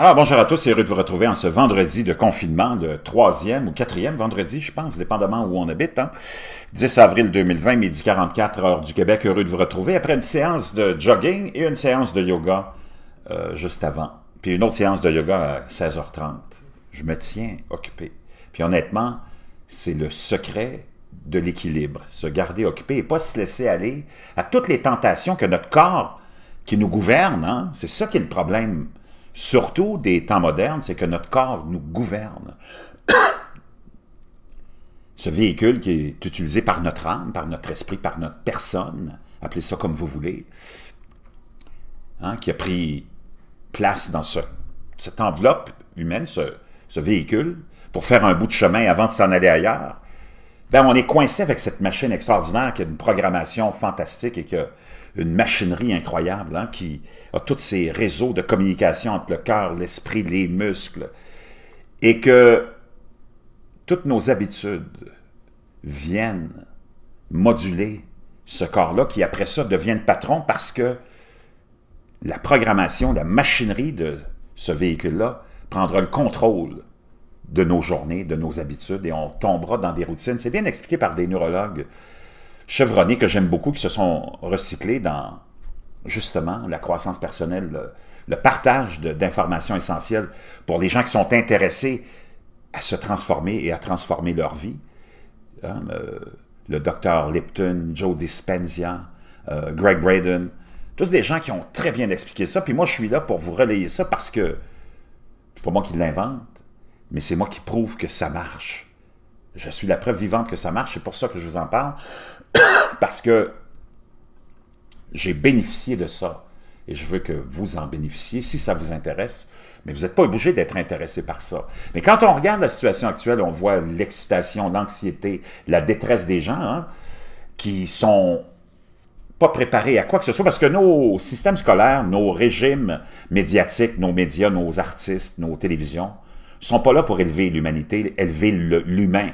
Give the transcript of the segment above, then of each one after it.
Alors bonjour à tous, heureux de vous retrouver en ce vendredi de confinement, de troisième ou quatrième vendredi, je pense, dépendamment où on habite. 10 hein. avril 2020, midi 44, heure du Québec, heureux de vous retrouver après une séance de jogging et une séance de yoga euh, juste avant. Puis une autre séance de yoga à 16h30. Je me tiens occupé. Puis honnêtement, c'est le secret de l'équilibre, se garder occupé et pas se laisser aller à toutes les tentations que notre corps qui nous gouverne, hein. c'est ça qui est le problème surtout des temps modernes, c'est que notre corps nous gouverne. Ce véhicule qui est utilisé par notre âme, par notre esprit, par notre personne, appelez ça comme vous voulez, hein, qui a pris place dans ce, cette enveloppe humaine, ce véhicule, pour faire un bout de chemin avant de s'en aller ailleurs, ben, on est coincé avec cette machine extraordinaire qui a une programmation fantastique et qui a une machinerie incroyable, hein, qui a tous ces réseaux de communication entre le cœur, l'esprit, les muscles, et que toutes nos habitudes viennent moduler ce corps-là qui, après ça, devient le patron parce que la programmation, la machinerie de ce véhicule-là prendra le contrôle de nos journées, de nos habitudes, et on tombera dans des routines. C'est bien expliqué par des neurologues chevronnés que j'aime beaucoup, qui se sont recyclés dans, justement, la croissance personnelle, le, partage d'informations essentielles pour les gens qui sont intéressés à se transformer et à transformer leur vie. Hein, le docteur Lipton, Joe Dispenzia, euh, Greg Braden, tous des gens qui ont très bien expliqué ça. Puis moi, je suis là pour vous relayer ça parce que c'est pas moi qui l'invente mais c'est moi qui prouve que ça marche. Je suis la preuve vivante que ça marche, c'est pour ça que je vous en parle, parce que j'ai bénéficié de ça. Et je veux que vous en bénéficiez si ça vous intéresse, mais vous n'êtes pas obligé d'être intéressé par ça. Mais quand on regarde la situation actuelle, on voit l'excitation, l'anxiété, la détresse des gens qui hein, qui sont pas préparés à quoi que ce soit, parce que nos systèmes scolaires, nos régimes médiatiques, nos médias, nos artistes, nos télévisions, sont pas là pour élever l'humanité, élever l'humain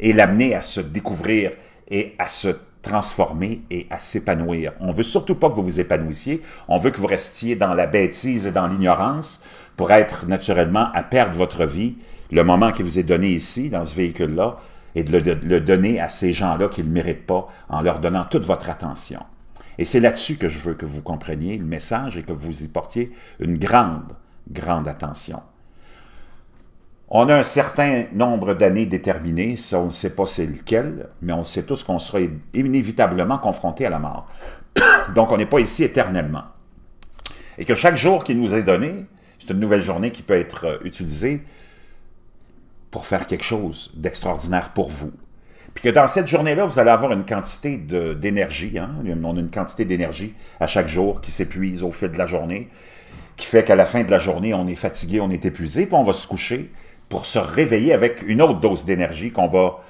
et l'amener à se découvrir et à se transformer et à s'épanouir. On veut surtout pas que vous vous épanouissiez, on veut que vous restiez dans la bêtise et dans l'ignorance pour être naturellement à perdre votre vie, le moment qui vous est donné ici, dans ce véhicule-là, et de le, de le, donner à ces gens-là qui ne le méritent pas en leur donnant toute votre attention. Et c'est là-dessus que je veux que vous compreniez le message et que vous y portiez une grande, grande attention. On a un certain nombre d'années déterminées, ça on ne sait pas c'est lequel, mais on sait tous qu'on sera inévitablement confronté à la mort. Donc on n'est pas ici éternellement. Et que chaque jour qui nous est donné, c'est une nouvelle journée qui peut être euh, utilisée pour faire quelque chose d'extraordinaire pour vous. Puis que dans cette journée-là, vous allez avoir une quantité d'énergie. Hein? On a une quantité d'énergie à chaque jour qui s'épuise au fil de la journée, qui fait qu'à la fin de la journée, on est fatigué, on est épuisé, puis on va se coucher pour se réveiller avec une autre dose d'énergie qu'on va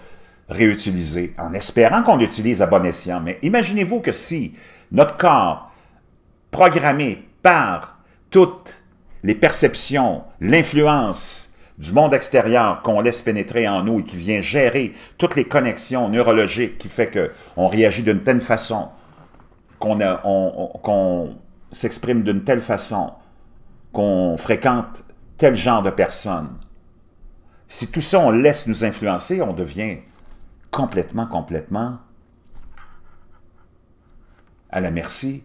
réutiliser, en espérant qu'on l'utilise à bon escient. Mais imaginez-vous que si notre corps, programmé par toutes les perceptions, l'influence du monde extérieur qu'on laisse pénétrer en nous et qui vient gérer toutes les connexions neurologiques qui fait qu'on réagit d'une telle façon, qu'on s'exprime d'une telle façon, qu'on fréquente tel genre de personnes, si tout ça, on laisse nous influencer, on devient complètement, complètement à la merci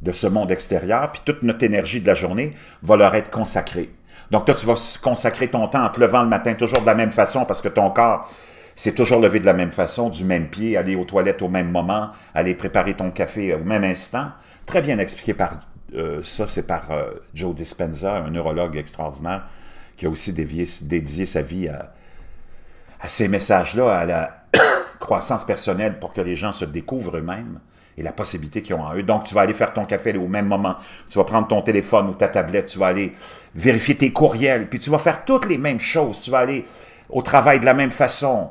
de ce monde extérieur, puis toute notre énergie de la journée va leur être consacrée. Donc toi, tu vas consacrer ton temps en te levant le matin toujours de la même façon parce que ton corps s'est toujours levé de la même façon, du même pied, aller aux toilettes au même moment, aller préparer ton café au même instant. Très bien expliqué par euh, ça, c'est par euh, Joe Dispenza, un neurologue extraordinaire qui a aussi dédier dédié sa vie à, ces messages-là, à la croissance personnelle pour que les gens se découvrent eux-mêmes et la possibilité qu'ils ont en eux. Donc, tu vas aller faire ton café au même moment, tu vas prendre ton téléphone ou ta tablette, tu vas aller vérifier tes courriels, puis tu vas faire toutes les mêmes choses, tu vas aller au travail de la même façon,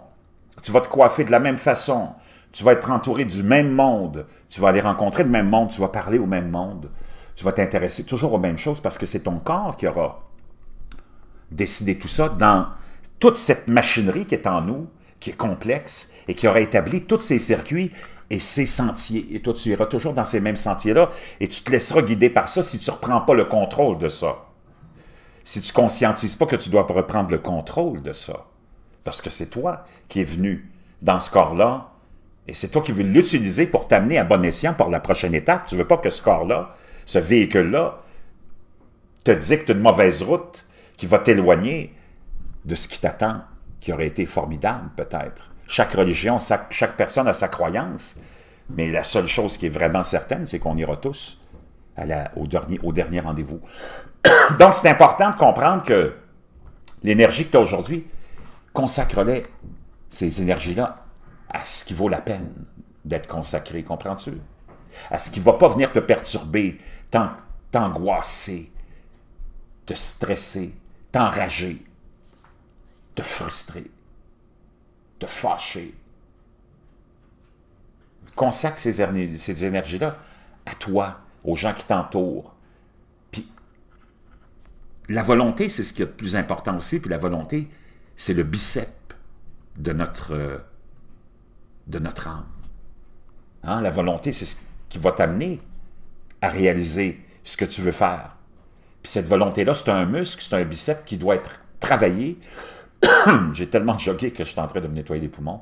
tu vas te coiffer de la même façon, tu vas être entouré du même monde, tu vas aller rencontrer le même monde, tu vas parler au même monde, tu vas t'intéresser toujours aux mêmes choses parce que c'est ton corps qui aura décider tout ça dans toute cette machinerie qui est en nous, qui est complexe et qui aura établi tous ces circuits et ces sentiers. Et toi, tu iras toujours dans ces mêmes sentiers-là et tu te laisseras guider par ça si tu ne reprends pas le contrôle de ça. Si tu ne conscientises pas que tu dois reprendre le contrôle de ça. Parce que c'est toi qui es venu dans ce corps-là et c'est toi qui veux l'utiliser pour t'amener à bon escient pour la prochaine étape. Tu ne veux pas que ce corps-là, ce véhicule-là, te dicte une mauvaise route qui va t'éloigner de ce qui t'attend, qui aurait été formidable peut-être. Chaque religion, chaque personne a sa croyance, mais la seule chose qui est vraiment certaine, c'est qu'on ira tous au dernier, au dernier rendez-vous. Donc, c'est important de comprendre que l'énergie que tu as aujourd'hui, consacre-les, ces énergies-là, à ce qui vaut la peine d'être consacré, comprends-tu? À ce qui ne va pas venir te perturber, t'angoisser, te stresser, t'enrager, te frustrer, te fâcher. Consacre ces, ces énergies-là à toi, aux gens qui t'entourent. Puis la volonté, c'est ce qui est le plus important aussi, puis la volonté, c'est le bicep de notre, de notre âme. Hein? La volonté, c'est ce qui va t'amener à réaliser ce que tu veux faire. Puis cette volonté-là, c'est un muscle, c'est un biceps qui doit être travaillé. J'ai tellement jogué que je suis en train de me nettoyer les poumons.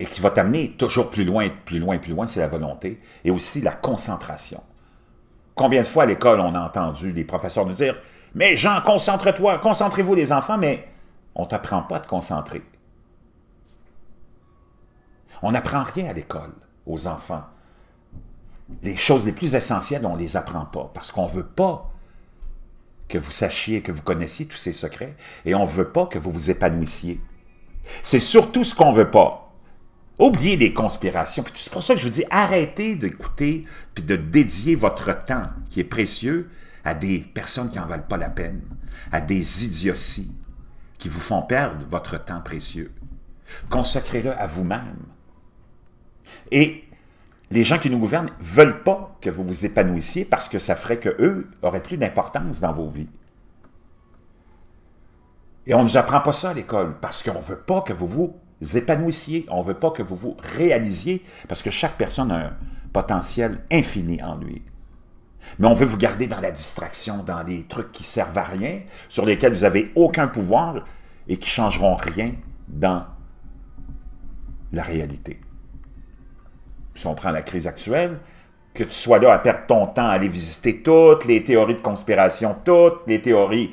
Et qui va t'amener toujours plus loin, plus loin, plus loin, c'est la volonté. Et aussi la concentration. Combien de fois à l'école on a entendu les professeurs nous dire « Mais Jean, concentre-toi, concentrez-vous les enfants, mais on t'apprend pas à te concentrer. » On n'apprend rien à l'école, aux enfants les choses les plus essentielles, on ne les apprend pas parce qu'on ne veut pas que vous sachiez, que vous connaissiez tous ces secrets et on ne veut pas que vous vous épanouissiez. C'est surtout ce qu'on ne veut pas. Oubliez des conspirations. C'est pour ça que je vous dis, arrêtez d'écouter puis de dédier votre temps, qui est précieux, à des personnes qui n'en valent pas la peine, à des idioties qui vous font perdre votre temps précieux. Consacrez-le à vous-même. Et les gens qui nous gouvernent veulent pas que vous vous épanouissiez parce que ça ferait que eux auraient plus d'importance dans vos vies. Et on ne nous apprend pas ça à l'école parce qu'on ne veut pas que vous vous épanouissiez, on ne veut pas que vous vous réalisiez parce que chaque personne a un potentiel infini en lui. Mais on veut vous garder dans la distraction, dans les trucs qui servent à rien, sur lesquels vous n'avez aucun pouvoir et qui changeront rien dans la réalité si on prend la crise actuelle, que tu sois là à perdre ton temps à aller visiter toutes les théories de conspiration, toutes les théories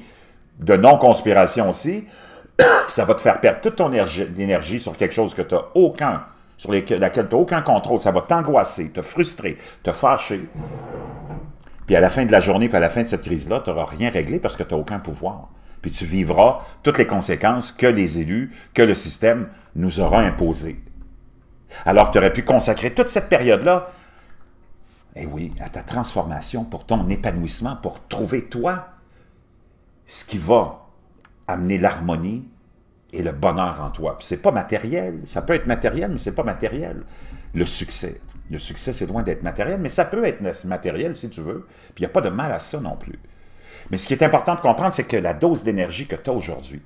de non-conspiration aussi, ça va te faire perdre toute ton énergie sur quelque chose que tu n'as aucun, sur laquelle tu n'as aucun contrôle. Ça va t'angoisser, te frustrer, te fâcher. Puis à la fin de la journée, puis à la fin de cette crise-là, tu n'auras rien réglé parce que tu n'as aucun pouvoir. Puis tu vivras toutes les conséquences que les élus, que le système nous aura imposées. Alors que tu aurais pu consacrer toute cette période-là, eh oui, à ta transformation, pour ton épanouissement, pour trouver toi ce qui va amener l'harmonie et le bonheur en toi. C'est pas matériel. Ça peut être matériel, mais c'est pas matériel. Le succès. Le succès, c'est loin d'être matériel, mais ça peut être matériel si tu veux. Puis il n'y a pas de mal à ça non plus. Mais ce qui est important de comprendre, c'est que la dose d'énergie que tu as aujourd'hui,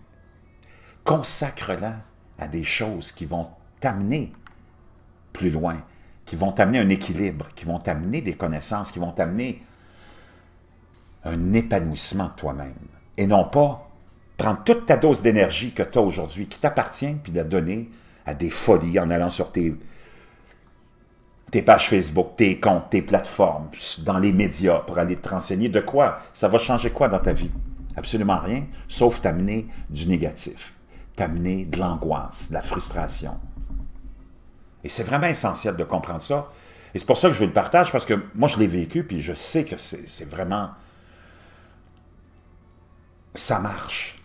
consacre-la à des choses qui vont t'amener plus loin, qui vont t'amener un équilibre, qui vont t'amener des connaissances, qui vont t'amener un épanouissement de toi-même. Et non pas prendre toute ta dose d'énergie que tu as aujourd'hui, qui t'appartient, puis la donner à des folies en allant sur tes, tes pages Facebook, tes comptes, tes plateformes, dans les médias, pour aller te renseigner de quoi. Ça va changer quoi dans ta vie? Absolument rien, sauf t'amener du négatif, t'amener de l'angoisse, de la frustration, et c'est vraiment essentiel de comprendre ça. Et c'est pour ça que je veux le partage, parce que moi, je l'ai vécu, puis je sais que c'est vraiment... Ça marche.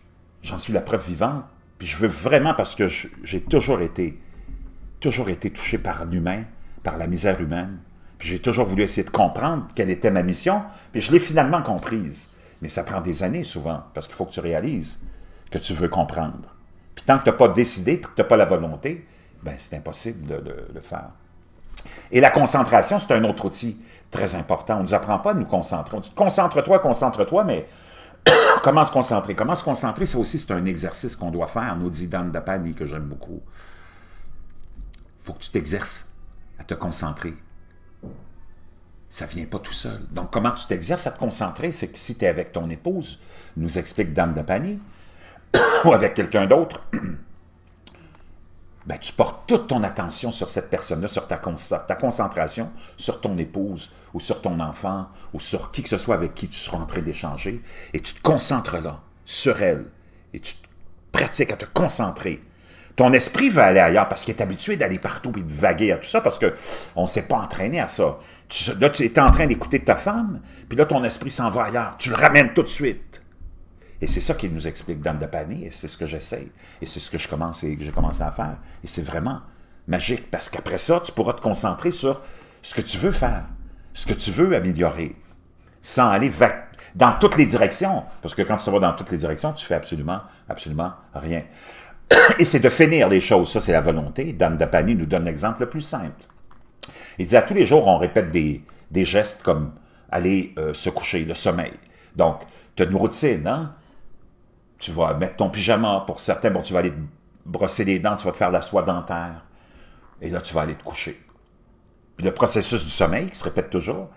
J'en suis la preuve vivante. Puis je veux vraiment, parce que j'ai toujours été, toujours été touché par l'humain, par la misère humaine. Puis j'ai toujours voulu essayer de comprendre quelle était ma mission, puis je l'ai finalement comprise. Mais ça prend des années souvent, parce qu'il faut que tu réalises que tu veux comprendre. Puis tant que tu n'as pas décidé, puis que tu n'as pas la volonté, ben, c'est impossible de le faire. Et la concentration, c'est un autre outil très important. On ne nous apprend pas à nous concentrer. On dit concentre-toi, concentre-toi, mais comment se concentrer? Comment se concentrer, ça aussi, c'est un exercice qu'on doit faire, nous dit Dan Dapani, que j'aime beaucoup. Il faut que tu t'exerces à te concentrer. Ça ne vient pas tout seul. Donc, comment tu t'exerces à te concentrer? C'est que si tu es avec ton épouse, nous explique Dan Dapani, ou avec quelqu'un d'autre, ben, tu portes toute ton attention sur cette personne-là, sur ta, concentration, sur ton épouse ou sur ton enfant ou sur qui que ce soit avec qui tu seras en train d'échanger, et tu te concentres là, sur elle, et tu pratiques à te concentrer. Ton esprit va aller ailleurs parce qu'il est habitué d'aller partout et de vaguer à tout ça parce qu'on ne s'est pas entraîné à ça. Tu, là, tu es en train d'écouter ta femme, puis là, ton esprit s'en va ailleurs. Tu le ramènes tout de suite. Et c'est ça qu'il nous explique dans Dapani, et c'est ce que j'essaie. et c'est ce que je commence et que j'ai commencé à faire. Et c'est vraiment magique, parce qu'après ça, tu pourras te concentrer sur ce que tu veux faire, ce que tu veux améliorer, sans aller dans toutes les directions, parce que quand tu vas dans toutes les directions, tu fais absolument, absolument rien. Et c'est de finir les choses, ça c'est la volonté. Dan Dapani nous donne l'exemple le plus simple. Il dit à tous les jours, on répète des, gestes comme aller euh, se coucher, le sommeil. Donc, tu as une routine, hein? tu vas mettre ton pyjama. Pour certains, bon, tu vas aller te brosser les dents, tu vas te faire la soie dentaire. Et là, tu vas aller te coucher. Puis le processus du sommeil qui se répète toujours.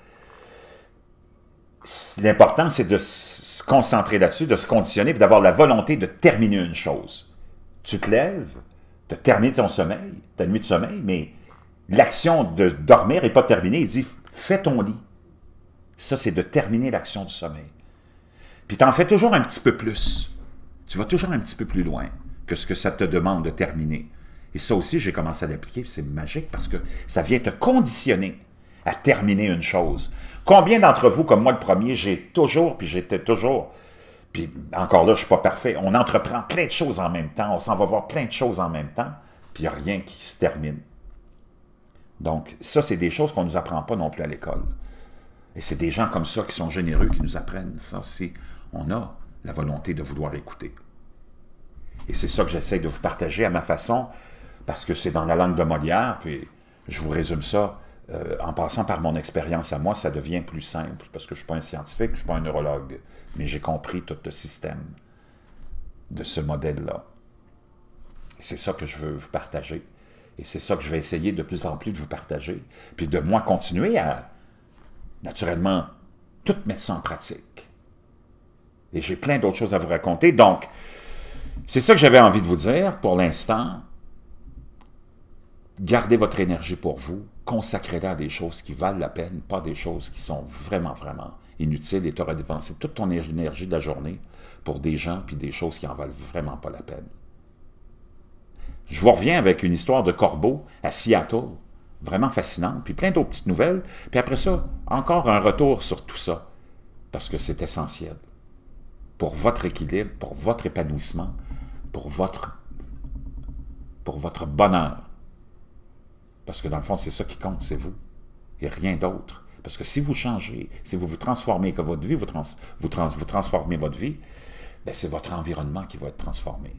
L'important, c'est de se concentrer là-dessus, de se conditionner, puis d'avoir la volonté de terminer une chose. Tu te lèves, tu termines ton sommeil, ta nuit de sommeil, mais l'action de dormir n'est pas terminée. Il dit, fais ton lit. Ça, c'est de terminer l'action du sommeil. Puis tu en fais toujours un petit peu plus tu vas toujours un petit peu plus loin que ce que ça te demande de terminer. Et ça aussi, j'ai commencé à l'appliquer. C'est magique parce que ça vient te conditionner à terminer une chose. Combien d'entre vous, comme moi le premier, j'ai toujours, puis j'étais toujours, puis encore là, je ne suis pas parfait, on entreprend plein de choses en même temps, on s'en va voir plein de choses en même temps, puis rien qui se termine. Donc, ça, c'est des choses qu'on ne nous apprend pas non plus à l'école. Et c'est des gens comme ça qui sont généreux, qui nous apprennent ça. aussi, on a la volonté de vouloir écouter. Et c'est ça que j'essaie de vous partager à ma façon, parce que c'est dans la langue de Molière, puis je vous résume ça euh, en passant par mon expérience à moi, ça devient plus simple, parce que je ne suis pas un scientifique, je ne suis pas un neurologue, mais j'ai compris tout le système de ce modèle-là. C'est ça que je veux vous partager. Et c'est ça que je vais essayer de plus en plus de vous partager, puis de moi continuer à, naturellement, tout mettre ça en pratique. Et j'ai plein d'autres choses à vous raconter. Donc, c'est ça que j'avais envie de vous dire pour l'instant. Gardez votre énergie pour vous. Consacrez-la à des choses qui valent la peine, pas des choses qui sont vraiment, vraiment inutiles et tu auras dépensé toute ton énergie de la journée pour des gens puis des choses qui en valent vraiment pas la peine. Je vous reviens avec une histoire de corbeau à Seattle, vraiment fascinante, puis plein d'autres petites nouvelles. Puis après ça, encore un retour sur tout ça, parce que c'est essentiel pour votre équilibre, pour votre épanouissement, pour votre, pour votre bonheur. Parce que dans le fond, c'est ça qui compte, c'est vous, et rien d'autre. Parce que si vous changez, si vous vous transformez, que votre vie, vous, vous, vous transformez votre vie, ben, c'est votre environnement qui va être transformé.